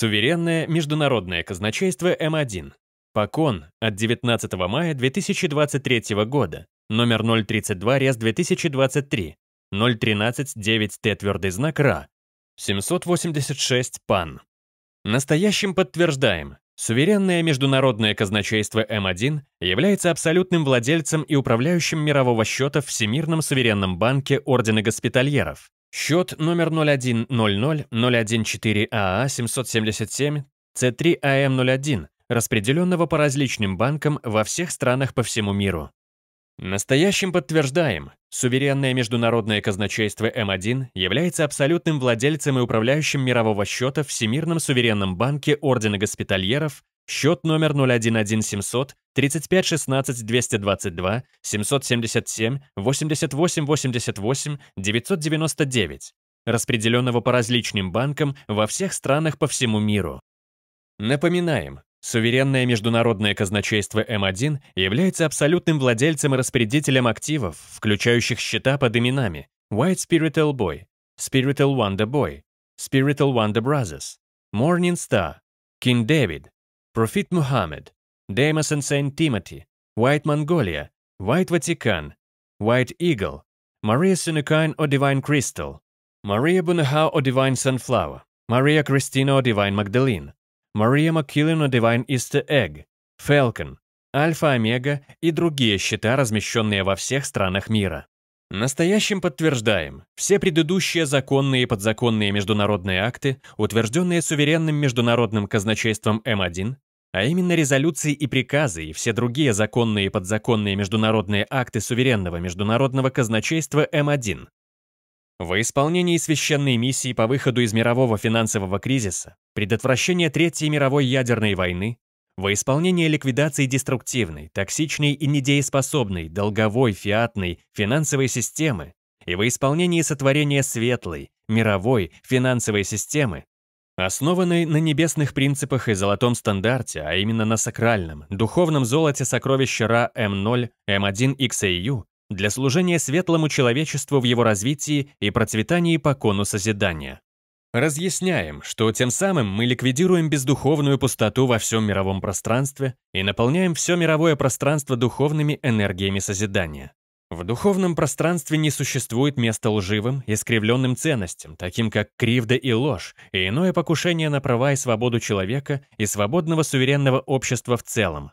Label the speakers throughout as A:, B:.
A: Суверенное международное казначейство М1. покон от 19 мая 2023 года, номер 032 РЕС 2023, 0139 т твердый знак РА, 786 ПАН. Настоящим подтверждаем, суверенное международное казначейство М1 является абсолютным владельцем и управляющим мирового счета в Всемирном суверенном банке Ордена Госпитальеров, Счет номер 0100-014-АА-777-C3АМ01, распределенного по различным банкам во всех странах по всему миру. Настоящим подтверждаем, суверенное международное казначейство М1 является абсолютным владельцем и управляющим мирового счета в Всемирном суверенном банке Ордена Госпитальеров, счет номер 011700 35 16 222 777 88 88 999, распределенного по различным банкам во всех странах по всему миру. Напоминаем, суверенное международное казначейство М1 является абсолютным владельцем и распорядителем активов, включающих счета под именами White Spiritual Boy, Spiritual Wonder Boy, Spiritual Wonder Brothers, Morning Star, King David, Prophet Muhammad, Деймосон Сент Тимоти, White Монголия, White Ватикан, White Eagle, Мария Синекайн о Divine Crystal, Мария Bunahau о Divine Sunflower, Мария Кристина о Divine Magdalene, Мария McKillen о Divine Easter Egg, Falcon, Альфа Омега и другие счета, размещенные во всех странах мира. Настоящим подтверждаем все предыдущие законные и подзаконные международные акты, утвержденные суверенным международным казначейством М1, а именно резолюции и приказы и все другие законные и подзаконные международные акты суверенного международного казначейства М1. Во исполнении священной миссии по выходу из мирового финансового кризиса, предотвращение Третьей мировой ядерной войны, во исполнение ликвидации деструктивной, токсичной и недееспособной долговой фиатной финансовой системы и во исполнении сотворения светлой, мировой финансовой системы основанный на небесных принципах и золотом стандарте, а именно на сакральном, духовном золоте сокровища Ра М0, М1, XAU, для служения светлому человечеству в его развитии и процветании по кону созидания. Разъясняем, что тем самым мы ликвидируем бездуховную пустоту во всем мировом пространстве и наполняем все мировое пространство духовными энергиями созидания. В духовном пространстве не существует места лживым, искривленным ценностям, таким как кривда и ложь, и иное покушение на права и свободу человека и свободного суверенного общества в целом.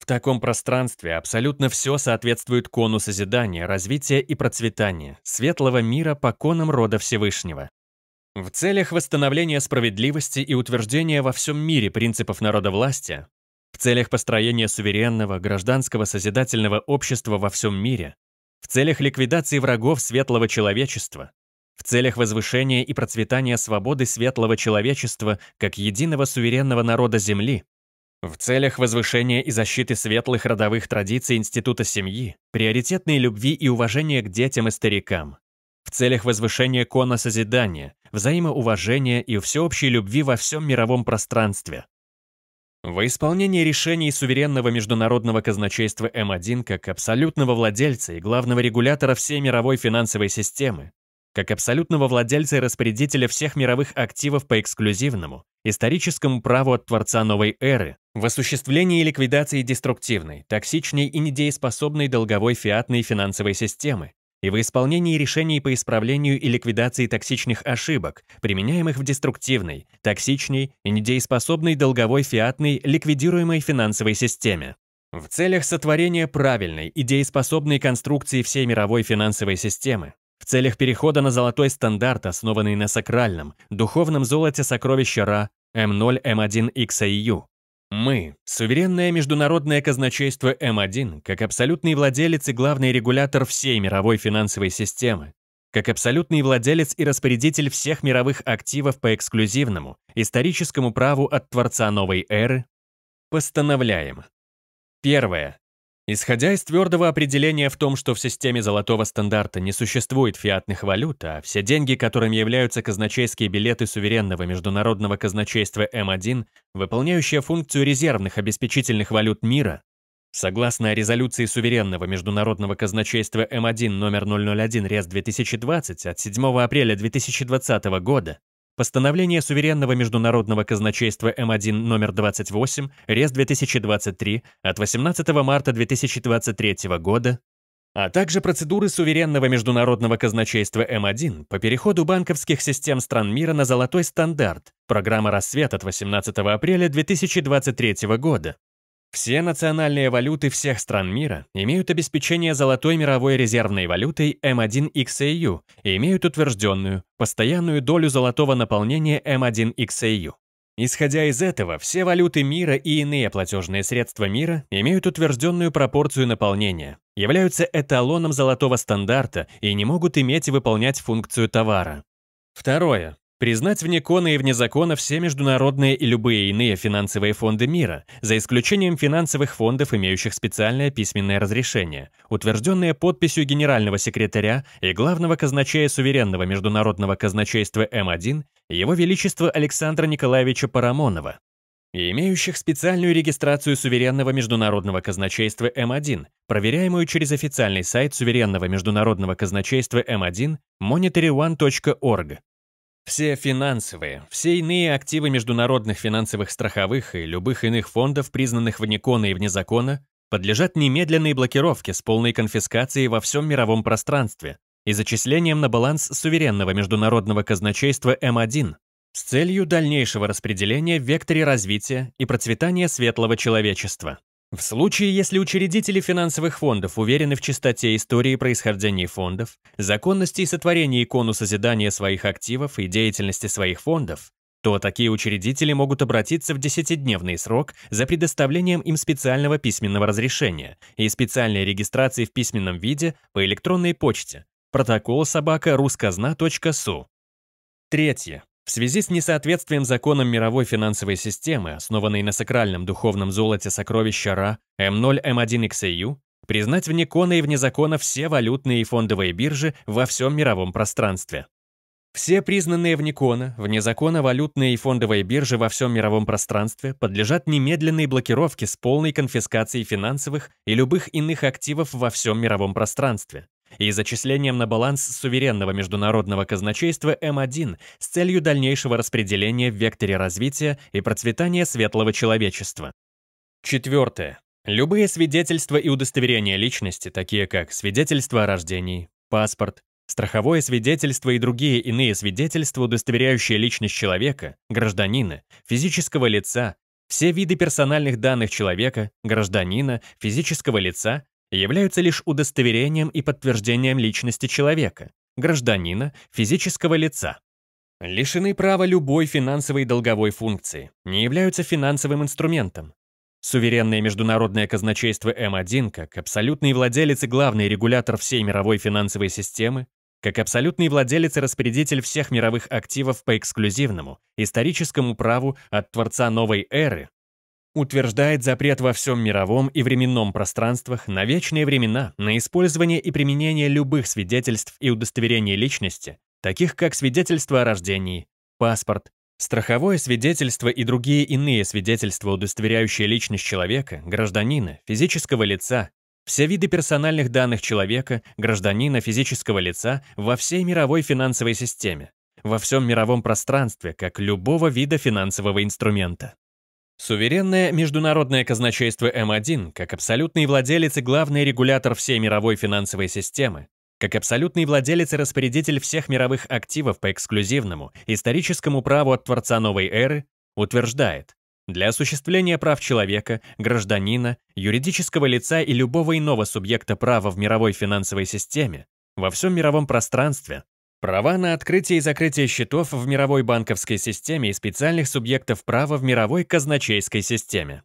A: В таком пространстве абсолютно все соответствует кону созидания, развития и процветания, светлого мира по конам рода Всевышнего. В целях восстановления справедливости и утверждения во всем мире принципов народовластия целях построения суверенного, гражданского, созидательного общества во всем мире, в целях ликвидации врагов светлого человечества, в целях возвышения и процветания свободы светлого человечества как единого суверенного народа Земли, в целях возвышения и защиты светлых родовых традиций института семьи, приоритетной любви и уважения к детям и старикам, в целях возвышения кона созидания, взаимоуважения и всеобщей любви во всем мировом пространстве, во исполнение решений суверенного международного казначейства М1 как абсолютного владельца и главного регулятора всей мировой финансовой системы, как абсолютного владельца и распорядителя всех мировых активов по эксклюзивному, историческому праву от Творца Новой Эры, в осуществлении ликвидации деструктивной, токсичной и недееспособной долговой фиатной финансовой системы, и в исполнении решений по исправлению и ликвидации токсичных ошибок, применяемых в деструктивной, токсичной и недееспособной долговой фиатной ликвидируемой финансовой системе. В целях сотворения правильной и дееспособной конструкции всей мировой финансовой системы, в целях перехода на золотой стандарт, основанный на сакральном, духовном золоте сокровища Ра, М0, М1, XAU, мы, суверенное международное казначейство М1, как абсолютный владелец и главный регулятор всей мировой финансовой системы, как абсолютный владелец и распорядитель всех мировых активов по эксклюзивному, историческому праву от Творца новой эры, постановляем. Первое. Исходя из твердого определения в том, что в системе золотого стандарта не существует фиатных валют, а все деньги, которыми являются казначейские билеты суверенного международного казначейства М1, выполняющие функцию резервных обеспечительных валют мира, согласно резолюции суверенного международного казначейства М1 номер 001 РЕС 2020 от 7 апреля 2020 года, Постановление Суверенного международного казначейства М1 номер 28, РЕС 2023 от 18 марта 2023 года, а также процедуры Суверенного международного казначейства М1 по переходу банковских систем стран мира на золотой стандарт, программа «Рассвет» от 18 апреля 2023 года, все национальные валюты всех стран мира имеют обеспечение золотой мировой резервной валютой M1XAU эм и имеют утвержденную, постоянную долю золотого наполнения M1XAU. Эм Исходя из этого, все валюты мира и иные платежные средства мира имеют утвержденную пропорцию наполнения, являются эталоном золотого стандарта и не могут иметь и выполнять функцию товара. Второе. Признать вне кона и вне закона все международные и любые иные финансовые фонды мира, за исключением финансовых фондов, имеющих специальное письменное разрешение, утвержденное подписью генерального секретаря и главного казначея суверенного международного казначейства М1 Его Величества Александра Николаевича Парамонова, и имеющих специальную регистрацию суверенного международного казначейства М1, проверяемую через официальный сайт суверенного международного казначейства М1 monetary1.org все финансовые, все иные активы международных финансовых страховых и любых иных фондов, признанных вне кона и вне закона, подлежат немедленной блокировке с полной конфискацией во всем мировом пространстве и зачислением на баланс суверенного международного казначейства М1 с целью дальнейшего распределения в векторе развития и процветания светлого человечества. В случае, если учредители финансовых фондов уверены в чистоте истории происхождения фондов, законности и сотворении икону созидания своих активов и деятельности своих фондов, то такие учредители могут обратиться в 10-дневный срок за предоставлением им специального письменного разрешения и специальной регистрации в письменном виде по электронной почте протокол собака русказна.су. Третье. В связи с несоответствием законам мировой финансовой системы, основанной на сакральном духовном золоте сокровища Ра, М0М1XAU, признать вне кона и вне закона все валютные и фондовые биржи во всем мировом пространстве. Все признанные вне кона, вне закона валютные и фондовые биржи во всем мировом пространстве подлежат немедленной блокировке с полной конфискацией финансовых и любых иных активов во всем мировом пространстве, и зачислением на баланс суверенного международного казначейства М1 с целью дальнейшего распределения в векторе развития и процветания светлого человечества. Четвертое. Любые свидетельства и удостоверения личности, такие как свидетельство о рождении, паспорт, страховое свидетельство и другие иные свидетельства, удостоверяющие личность человека, гражданина, физического лица, все виды персональных данных человека, гражданина, физического лица, являются лишь удостоверением и подтверждением личности человека, гражданина, физического лица. Лишены права любой финансовой долговой функции, не являются финансовым инструментом. Суверенное международное казначейство М1 как абсолютный владелец и главный регулятор всей мировой финансовой системы, как абсолютный владелец и распорядитель всех мировых активов по эксклюзивному, историческому праву от Творца новой эры, утверждает запрет во всем мировом и временном пространствах на вечные времена на использование и применение любых свидетельств и удостоверений личности, таких как свидетельство о рождении, паспорт, страховое свидетельство и другие иные свидетельства, удостоверяющие личность человека, гражданина, физического лица, все виды персональных данных человека, гражданина, физического лица во всей мировой финансовой системе, во всем мировом пространстве, как любого вида финансового инструмента. Суверенное международное казначейство М1, как абсолютный владелец и главный регулятор всей мировой финансовой системы, как абсолютный владелец и распорядитель всех мировых активов по эксклюзивному, историческому праву от Творца новой эры, утверждает, для осуществления прав человека, гражданина, юридического лица и любого иного субъекта права в мировой финансовой системе, во всем мировом пространстве, Права на открытие и закрытие счетов в мировой банковской системе и специальных субъектов права в мировой казначейской системе.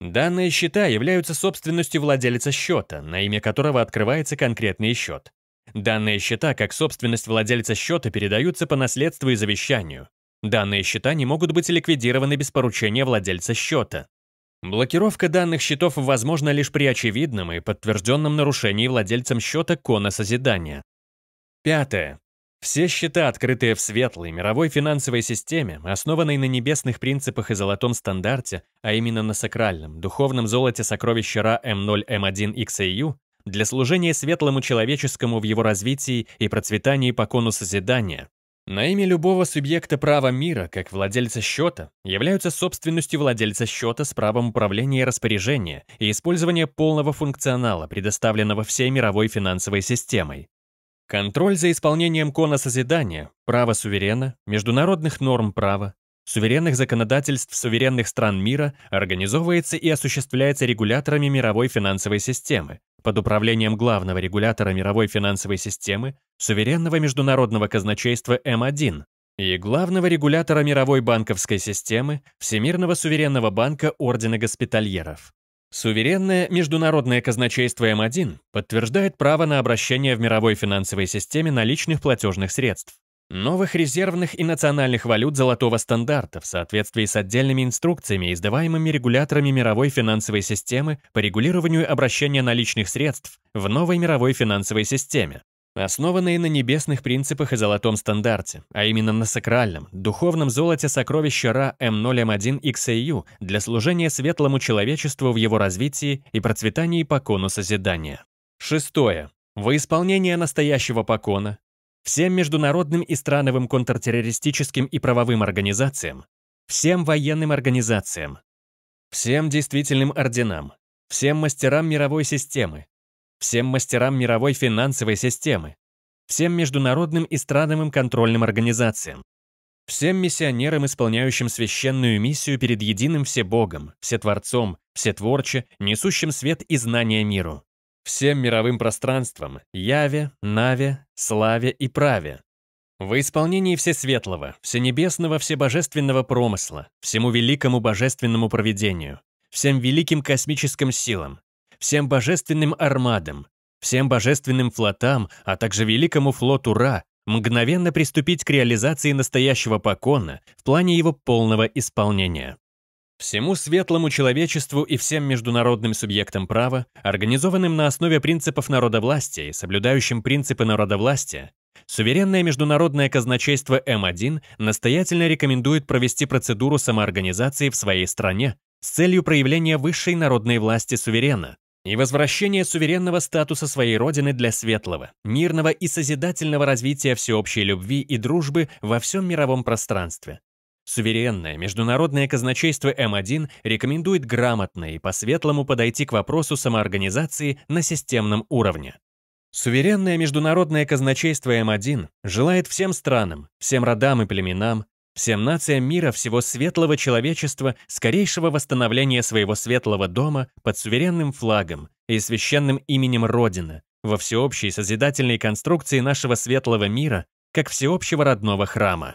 A: Данные счета являются собственностью владельца счета, на имя которого открывается конкретный счет. Данные счета как собственность владельца счета передаются по наследству и завещанию. Данные счета не могут быть ликвидированы без поручения владельца счета. Блокировка данных счетов возможна лишь при очевидном и подтвержденном нарушении владельцем счета коносозидания. Пятое. Все счета, открытые в светлой мировой финансовой системе, основанной на небесных принципах и золотом стандарте, а именно на сакральном, духовном золоте сокровища Ра М0М1XAU, для служения светлому человеческому в его развитии и процветании по кону созидания, на имя любого субъекта права мира, как владельца счета, являются собственностью владельца счета с правом управления и распоряжения и использования полного функционала, предоставленного всей мировой финансовой системой. Контроль за исполнением кона созидания, права суверена, международных норм права, суверенных законодательств суверенных стран мира организовывается и осуществляется регуляторами мировой финансовой системы под управлением главного регулятора мировой финансовой системы, суверенного международного казначейства М1 и главного регулятора мировой банковской системы Всемирного суверенного банка Ордена Госпитальеров. Суверенное международное казначейство М1 подтверждает право на обращение в мировой финансовой системе наличных платежных средств, новых резервных и национальных валют золотого стандарта в соответствии с отдельными инструкциями, издаваемыми регуляторами мировой финансовой системы по регулированию обращения наличных средств в новой мировой финансовой системе, основанные на небесных принципах и золотом стандарте, а именно на сакральном, духовном золоте сокровища Ра М0М1XAU для служения светлому человечеству в его развитии и процветании по созидания. Шестое. Во исполнение настоящего покона всем международным и страновым контртеррористическим и правовым организациям, всем военным организациям, всем действительным орденам, всем мастерам мировой системы, всем мастерам мировой финансовой системы, всем международным и страновым контрольным организациям, всем миссионерам, исполняющим священную миссию перед единым Всебогом, Всетворцом, Всетворче, несущим свет и знания миру, всем мировым пространствам, Яве, Наве, Славе и Праве, во исполнении всесветлого, всенебесного, всебожественного промысла, всему великому божественному проведению, всем великим космическим силам, всем божественным армадам, всем божественным флотам, а также великому флоту Ра, мгновенно приступить к реализации настоящего покона в плане его полного исполнения. Всему светлому человечеству и всем международным субъектам права, организованным на основе принципов народовластия и соблюдающим принципы народовластия, суверенное международное казначейство М1 настоятельно рекомендует провести процедуру самоорганизации в своей стране с целью проявления высшей народной власти суверена, и возвращение суверенного статуса своей родины для светлого, мирного и созидательного развития всеобщей любви и дружбы во всем мировом пространстве. Суверенное международное казначейство М1 рекомендует грамотно и по-светлому подойти к вопросу самоорганизации на системном уровне. Суверенное международное казначейство М1 желает всем странам, всем родам и племенам, Всем нациям мира, всего светлого человечества, скорейшего восстановления своего светлого дома под суверенным флагом и священным именем Родины во всеобщей созидательной конструкции нашего светлого мира, как всеобщего родного храма.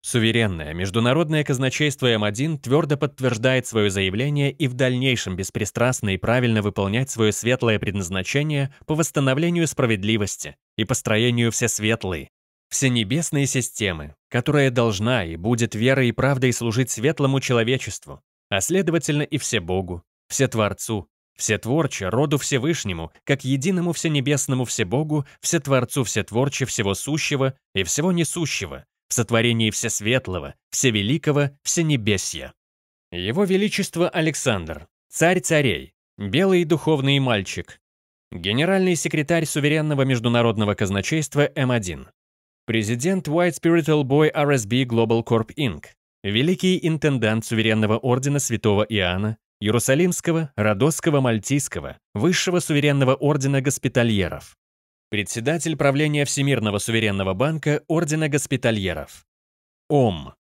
A: Суверенное международное казначейство М1 твердо подтверждает свое заявление и в дальнейшем беспристрастно и правильно выполнять свое светлое предназначение по восстановлению справедливости и построению всесветлой, всенебесной системы, которая должна и будет верой и правдой служить светлому человечеству, а следовательно и всебогу, всетворцу, всетворче, роду Всевышнему, как единому всенебесному всебогу, всетворцу всетворче всего сущего и всего несущего, в сотворении всесветлого, всевеликого, всенебесья. Его Величество Александр, царь царей, белый духовный мальчик, генеральный секретарь суверенного международного казначейства М1, Президент White Spiritual Boy RSB Global Corp. Inc. Великий интендант Суверенного Ордена Святого Иоанна, Иерусалимского, Родосского, Мальтийского, Высшего Суверенного Ордена Госпитальеров. Председатель правления Всемирного Суверенного Банка Ордена Госпитальеров. ОМ.